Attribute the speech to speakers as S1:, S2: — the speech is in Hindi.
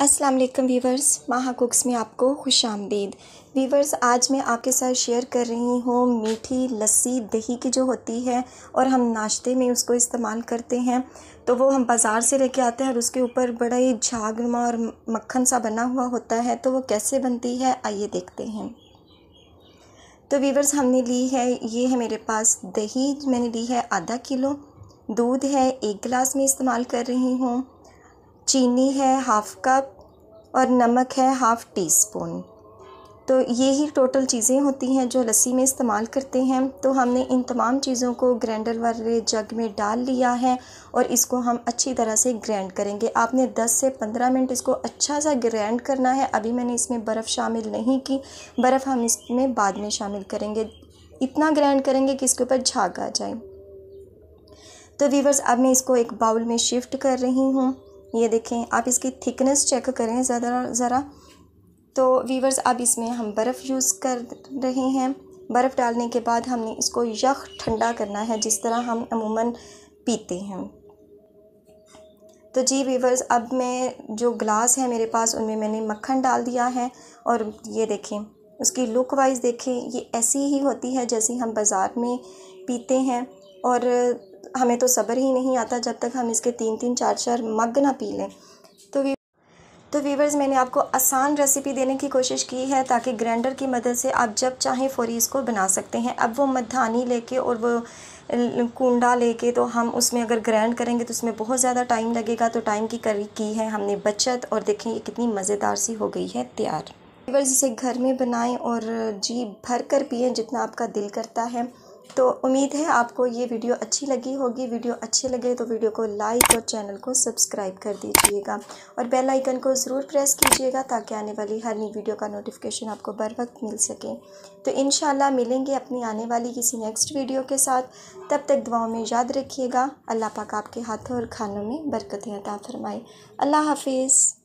S1: अस्सलाम वालेकुम वीवर्स माहा कुक्स में आपको खुश आमदीद वीवर्स आज मैं आपके साथ शेयर कर रही हूँ मीठी लस्सी दही की जो होती है और हम नाश्ते में उसको इस्तेमाल करते हैं तो वो हम बाज़ार से लेके आते हैं और उसके ऊपर बड़ा ही झागनुमा और मक्खन सा बना हुआ होता है तो वो कैसे बनती है आइए देखते हैं तो वीवर्स हमने ली है ये है मेरे पास दही मैंने ली है आधा किलो दूध है एक गिलास में इस्तेमाल कर रही हूँ चीनी है हाफ़ कप और नमक है हाफ़ टी स्पून तो ये ही टोटल चीज़ें होती हैं जो लस्सी में इस्तेमाल करते हैं तो हमने इन तमाम चीज़ों को ग्राइंडर वाले जग में डाल लिया है और इसको हम अच्छी तरह से ग्राइंड करेंगे आपने 10 से 15 मिनट इसको अच्छा सा ग्राइंड करना है अभी मैंने इसमें बर्फ़ शामिल नहीं की बर्फ़ हम इसमें बाद में शामिल करेंगे इतना ग्राइंड करेंगे कि इसके ऊपर झाग आ जाए तो वीवर्स अब मैं इसको एक बाउल में शिफ्ट कर रही हूँ ये देखें आप इसकी थिकनेस चेक करें ज़रा ज़रा तो वीवर्स अब इसमें हम बर्फ़ यूज़ कर रहे हैं बर्फ़ डालने के बाद हमने इसको यख ठंडा करना है जिस तरह हम अमूमन पीते हैं तो जी वीवर्स अब मैं जो ग्लास है मेरे पास उनमें मैंने मक्खन डाल दिया है और ये देखें उसकी लुक वाइज देखें ये ऐसी ही होती है जैसी हम बाज़ार में पीते हैं और हमें तो सब्र ही नहीं आता जब तक हम इसके तीन तीन चार चार मग ना पी लें तो वी तो वीवर्स मैंने आपको आसान रेसिपी देने की कोशिश की है ताकि ग्राइंडर की मदद से आप जब चाहें फौरी इसको बना सकते हैं अब वो मधानी लेके और वो कुंडा लेके तो हम उसमें अगर ग्राइंड करेंगे तो उसमें बहुत ज़्यादा टाइम लगेगा तो टाइम की करी की है हमने बचत और देखें ये कितनी मज़ेदार सी हो गई है तैयार वीवर्स इसे घर में बनाएं और जी भर कर पिए जितना आपका दिल करता है तो उम्मीद है आपको ये वीडियो अच्छी लगी होगी वीडियो अच्छे लगे तो वीडियो को लाइक और चैनल को सब्सक्राइब कर दीजिएगा और बेल आइकन को ज़रूर प्रेस कीजिएगा ताकि आने वाली हर नई वीडियो का नोटिफिकेशन आपको बर वक्त मिल सके तो इन मिलेंगे अपनी आने वाली किसी नेक्स्ट वीडियो के साथ तब तक दुआओं में याद रखिएगा अल्लाह पाक आपके हाथों और खानों में बरकतें अता फरमाएँ अल्लाह हाफिज़